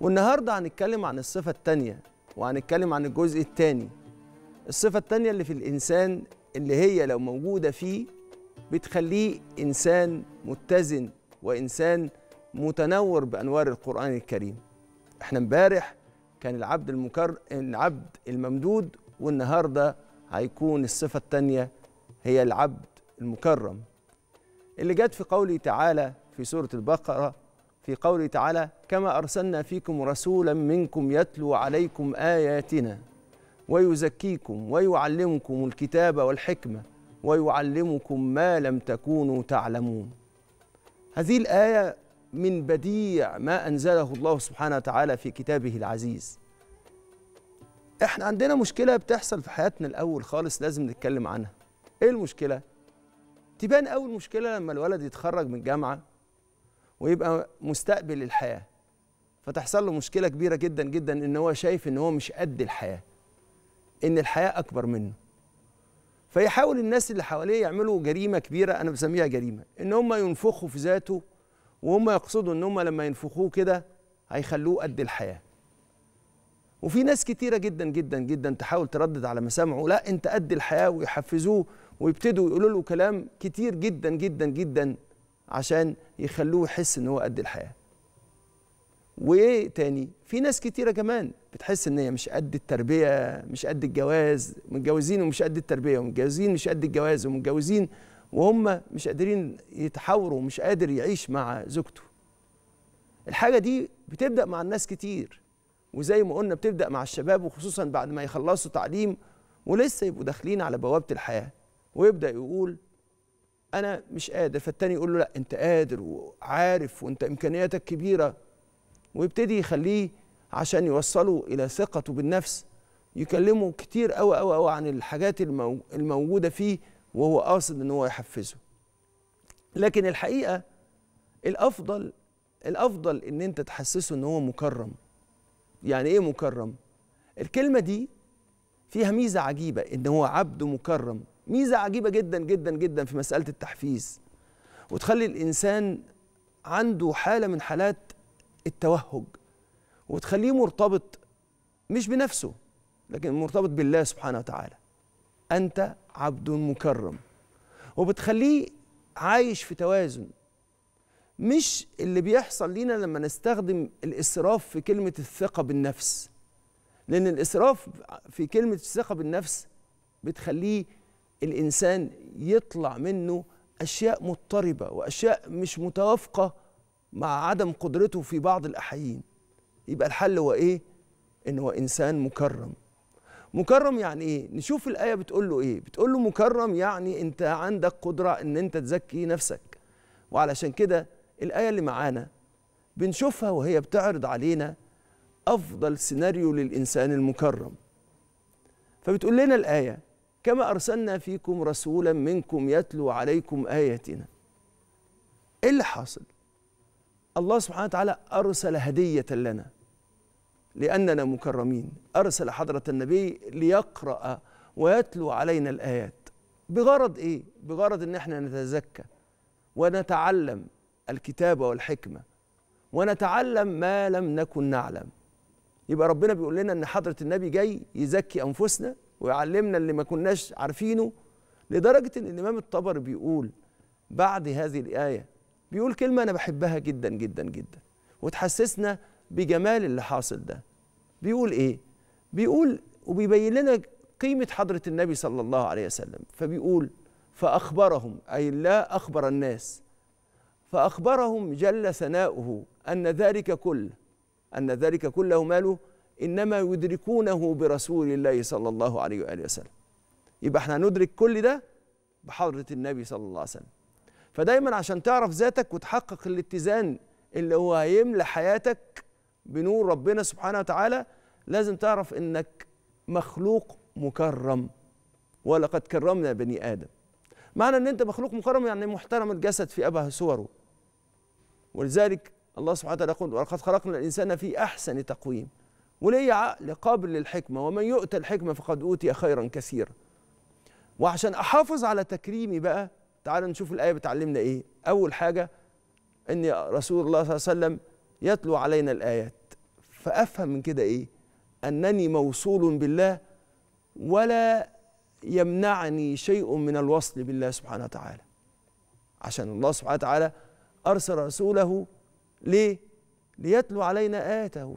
والنهارده هنتكلم عن الصفه الثانيه وهنتكلم عن الجزء الثاني الصفه الثانيه اللي في الانسان اللي هي لو موجوده فيه بتخليه انسان متزن وانسان متنور بانوار القران الكريم احنا امبارح كان العبد المكر العبد الممدود والنهارده هيكون الصفه الثانيه هي العبد المكرم اللي جت في قوله تعالى في سوره البقره في قوله تعالى كما أرسلنا فيكم رسولا منكم يتلو عليكم آياتنا ويزكيكم ويعلمكم الكتاب والحكمة ويعلمكم ما لم تكونوا تعلمون هذه الآية من بديع ما أنزله الله سبحانه وتعالى في كتابه العزيز احنا عندنا مشكلة بتحصل في حياتنا الأول خالص لازم نتكلم عنها ايه المشكلة؟ تبان أول مشكلة لما الولد يتخرج من الجامعة ويبقى مستقبل الحياه فتحصل له مشكله كبيره جدا جدا ان هو شايف ان هو مش قد الحياه ان الحياه اكبر منه فيحاول الناس اللي حواليه يعملوا جريمه كبيره انا بسميها جريمه ان هم ينفخوا في ذاته وهم يقصدوا ان هم لما ينفخوه كده هيخلوه قد الحياه وفي ناس كتيرة جدا جدا جدا تحاول تردد على مسامعه لا انت قد الحياة ويحفزوه ويبتدوا يقولوا له كلام كتير جدا جدا جدا عشان يخلوه يحس ان هو قد الحياه وايه تاني في ناس كتيره كمان بتحس ان هي مش قد التربيه مش قد الجواز متجوزين ومش قد التربيه ومتجوزين مش قد الجواز ومتجوزين وهم مش قادرين يتحاوروا ومش قادر يعيش مع زوجته الحاجه دي بتبدا مع الناس كتير وزي ما قلنا بتبدا مع الشباب وخصوصا بعد ما يخلصوا تعليم ولسه يبقوا داخلين على بوابه الحياه ويبدا يقول انا مش قادر فالتاني يقول له لا انت قادر وعارف وانت امكانياتك كبيره ويبتدي يخليه عشان يوصله الى ثقته بالنفس يكلمه كتير قوي قوي قوي عن الحاجات الموجوده فيه وهو قاصد ان هو يحفزه لكن الحقيقه الافضل الافضل ان انت تحسسه ان هو مكرم يعني ايه مكرم الكلمه دي فيها ميزه عجيبه ان هو عبد مكرم ميزه عجيبه جدا جدا جدا في مساله التحفيز وتخلي الانسان عنده حاله من حالات التوهج وتخليه مرتبط مش بنفسه لكن مرتبط بالله سبحانه وتعالى انت عبد مكرم وبتخليه عايش في توازن مش اللي بيحصل لينا لما نستخدم الاسراف في كلمه الثقه بالنفس لان الاسراف في كلمه الثقه بالنفس بتخليه الانسان يطلع منه اشياء مضطربه واشياء مش متوافقه مع عدم قدرته في بعض الاحيين يبقى الحل هو ايه ان هو انسان مكرم مكرم يعني ايه نشوف الايه بتقول له ايه بتقول له مكرم يعني انت عندك قدره ان انت تزكي نفسك وعلشان كده الايه اللي معانا بنشوفها وهي بتعرض علينا افضل سيناريو للانسان المكرم فبتقول لنا الايه كما أرسلنا فيكم رسولا منكم يتلو عليكم آياتنا إيه اللي حاصل؟ الله سبحانه وتعالى أرسل هدية لنا لأننا مكرمين أرسل حضرة النبي ليقرأ ويتلو علينا الآيات بغرض إيه؟ بغرض إن إحنا نتزكى ونتعلم الكتابة والحكمة ونتعلم ما لم نكن نعلم يبقى ربنا بيقول لنا إن حضرة النبي جاي يزكي أنفسنا ويعلمنا اللي ما كناش عارفينه لدرجه ان الامام الطبر بيقول بعد هذه الايه بيقول كلمه انا بحبها جدا جدا جدا وتحسسنا بجمال اللي حاصل ده بيقول ايه بيقول وبيبين لنا قيمه حضره النبي صلى الله عليه وسلم فبيقول فاخبرهم اي لا اخبر الناس فاخبرهم جل ثناؤه ان ذلك كل ان ذلك كله ماله انما يدركونه برسول الله صلى الله عليه واله وسلم يبقى احنا ندرك كل ده بحضره النبي صلى الله عليه وسلم فدايما عشان تعرف ذاتك وتحقق الاتزان اللي هو هيملى حياتك بنور ربنا سبحانه وتعالى لازم تعرف انك مخلوق مكرم ولقد كرمنا بني ادم معنى ان انت مخلوق مكرم يعني محترم الجسد في ابهى صوره ولذلك الله سبحانه وتعالى يقول ولقد خلقنا الانسان في احسن تقويم وليه عقل قابل للحكمة ومن يؤتى الحكمة فقد أوتي خيرا كثيرا وعشان أحافظ على تكريمي بقى تعال نشوف الآية بتعلمنا إيه أول حاجة أن رسول الله صلى الله عليه وسلم يتلو علينا الآيات فأفهم من كده إيه أنني موصول بالله ولا يمنعني شيء من الوصل بالله سبحانه وتعالى عشان الله سبحانه وتعالى أرسل رسوله ليه ليتلو علينا آياته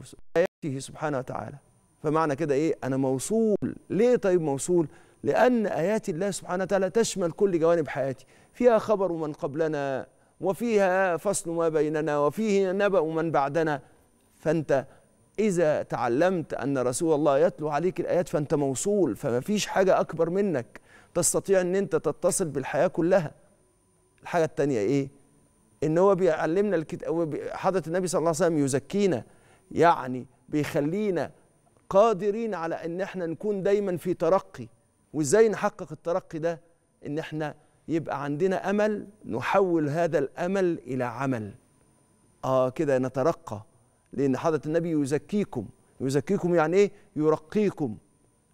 سبحانه وتعالى فمعنى كده ايه انا موصول ليه طيب موصول لان ايات الله سبحانه وتعالى تشمل كل جوانب حياتي فيها خبر من قبلنا وفيها فصل ما بيننا وفيه نبأ من بعدنا فانت اذا تعلمت ان رسول الله يتلو عليك الايات فانت موصول فما فيش حاجه اكبر منك تستطيع ان انت تتصل بالحياه كلها الحاجه الثانيه ايه ان هو بيعلمنا الكتاب حضره النبي صلى الله عليه وسلم يزكينا يعني بيخلينا قادرين على ان احنا نكون دايما في ترقي وازاي نحقق الترقي ده ان احنا يبقى عندنا امل نحول هذا الامل الى عمل اه كده نترقى لان حضره النبي يزكيكم يزكيكم يعني ايه يرقيكم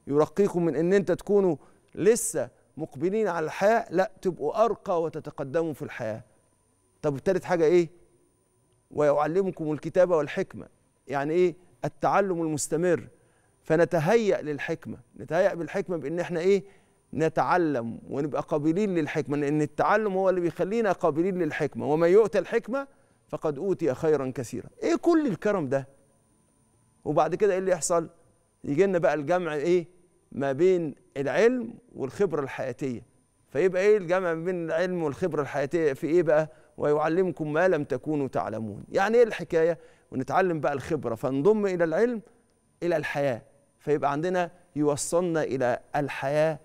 يرقيكم من ان انت تكونوا لسه مقبلين على الحياه لا تبقوا ارقى وتتقدموا في الحياه طب ابتدت حاجه ايه ويعلمكم الكتابه والحكمه يعني ايه التعلم المستمر فنتهيأ للحكمة نتهيأ بالحكمة بإن احنا ايه نتعلم ونبقى قابلين للحكمة لأن التعلم هو اللي بيخلينا قابلين للحكمة ومن يؤتى الحكمة فقد أوتي خيرا كثيرا ايه كل الكرم ده وبعد كده ايه اللي يحصل يجي لنا بقى الجمع ايه ما بين العلم والخبرة الحياتية فيبقى ايه الجمع ما بين العلم والخبرة الحياتية في ايه بقى ويعلمكم ما لم تكونوا تعلمون يعني ايه الحكاية ونتعلم بقى الخبرة فنضم إلى العلم إلى الحياة فيبقى عندنا يوصلنا إلى الحياة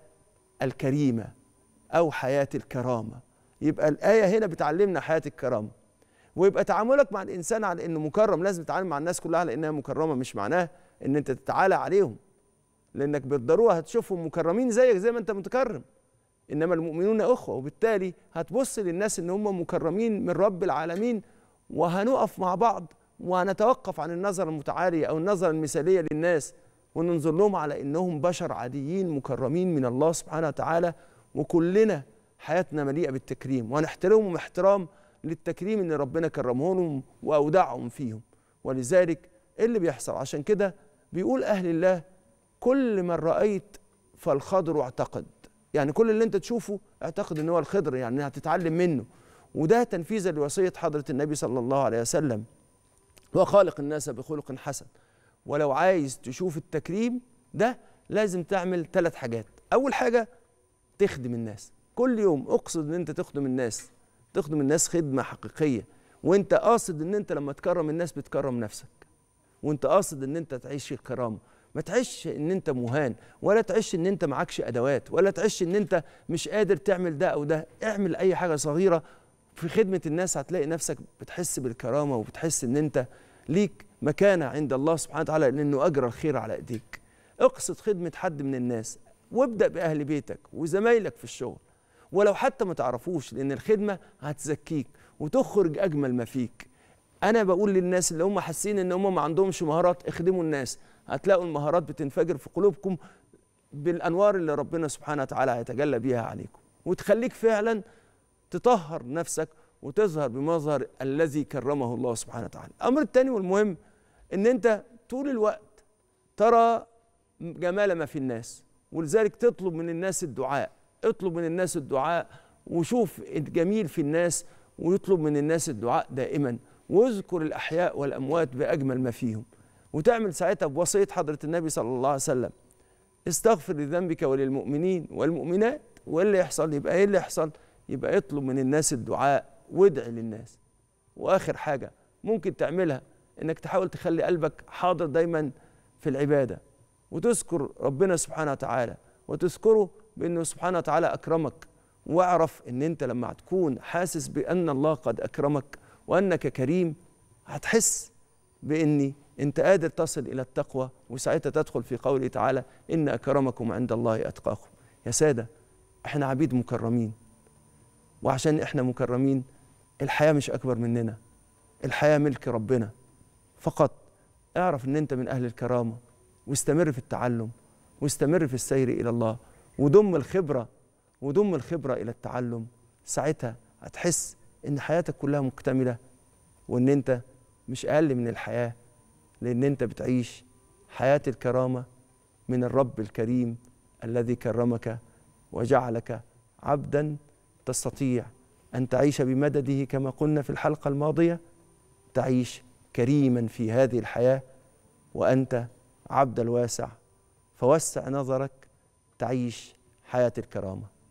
الكريمة أو حياة الكرامة يبقى الآية هنا بتعلمنا حياة الكرامة ويبقى تعاملك مع الإنسان على إنه مكرم لازم تتعامل مع الناس كلها على إنها مكرمة مش معناه إن أنت تتعالى عليهم لأنك بالضرورة هتشوفهم مكرمين زيك زي ما أنت متكرم إنما المؤمنون أخوة وبالتالي هتبص للناس إن هم مكرمين من رب العالمين وهنقف مع بعض ونتوقف عن النظرة المتعالية أو النظرة المثالية للناس وننظر لهم على إنهم بشر عاديين مكرمين من الله سبحانه وتعالى وكلنا حياتنا مليئة بالتكريم ونحترمهم احترام للتكريم اللي ربنا كرمهم وأودعهم فيهم ولذلك إيه اللي بيحصل عشان كده بيقول أهل الله كل من رأيت فالخضر اعتقد يعني كل اللي انت تشوفه اعتقد ان هو الخضر يعني هتتعلم منه وده تنفيذا لوصيه حضره النبي صلى الله عليه وسلم وخالق الناس بخلق حسن ولو عايز تشوف التكريم ده لازم تعمل ثلاث حاجات اول حاجه تخدم الناس كل يوم اقصد ان انت تخدم الناس تخدم الناس خدمه حقيقيه وانت قاصد ان انت لما تكرم الناس بتكرم نفسك وانت قاصد ان انت تعيش الكرامه ما تعيش ان انت مهان ولا تعيش ان انت معكش ادوات ولا تعيش ان انت مش قادر تعمل ده او ده اعمل اي حاجه صغيره في خدمة الناس هتلاقي نفسك بتحس بالكرامة وبتحس إن أنت ليك مكانة عند الله سبحانه وتعالى لأنه أجرى الخير على إيديك اقصد خدمة حد من الناس وابدأ بأهل بيتك وزمايلك في الشغل ولو حتى ما تعرفوش لأن الخدمة هتزكيك وتخرج أجمل ما فيك أنا بقول للناس اللي هم حاسين إن هم ما عندهمش مهارات اخدموا الناس هتلاقوا المهارات بتنفجر في قلوبكم بالأنوار اللي ربنا سبحانه وتعالى هيتجلى بيها عليكم وتخليك فعلا تطهر نفسك وتظهر بمظهر الذي كرمه الله سبحانه وتعالى الأمر الثاني والمهم أن أنت طول الوقت ترى جمال ما في الناس ولذلك تطلب من الناس الدعاء اطلب من الناس الدعاء وشوف الجميل في الناس ويطلب من الناس الدعاء دائما واذكر الأحياء والأموات بأجمل ما فيهم وتعمل ساعتها بوصية حضرة النبي صلى الله عليه وسلم استغفر لذنبك وللمؤمنين والمؤمنات وايه اللي يحصل يبقى ايه اللي يحصل يبقى اطلب من الناس الدعاء وادعي للناس واخر حاجه ممكن تعملها انك تحاول تخلي قلبك حاضر دايما في العباده وتذكر ربنا سبحانه وتعالى وتذكره بانه سبحانه وتعالى اكرمك واعرف ان انت لما هتكون حاسس بان الله قد اكرمك وانك كريم هتحس باني انت قادر تصل الى التقوى وساعتها تدخل في قوله تعالى ان اكرمكم عند الله اتقاكم يا ساده احنا عبيد مكرمين وعشان احنا مكرمين الحياه مش اكبر مننا الحياه ملك ربنا فقط اعرف ان انت من اهل الكرامه واستمر في التعلم واستمر في السير الى الله وضم الخبره وضم الخبره الى التعلم ساعتها هتحس ان حياتك كلها مكتمله وان انت مش اقل من الحياه لان انت بتعيش حياه الكرامه من الرب الكريم الذي كرمك وجعلك عبدا تستطيع أن تعيش بمدده كما قلنا في الحلقة الماضية تعيش كريما في هذه الحياة وأنت عبد الواسع فوسع نظرك تعيش حياة الكرامة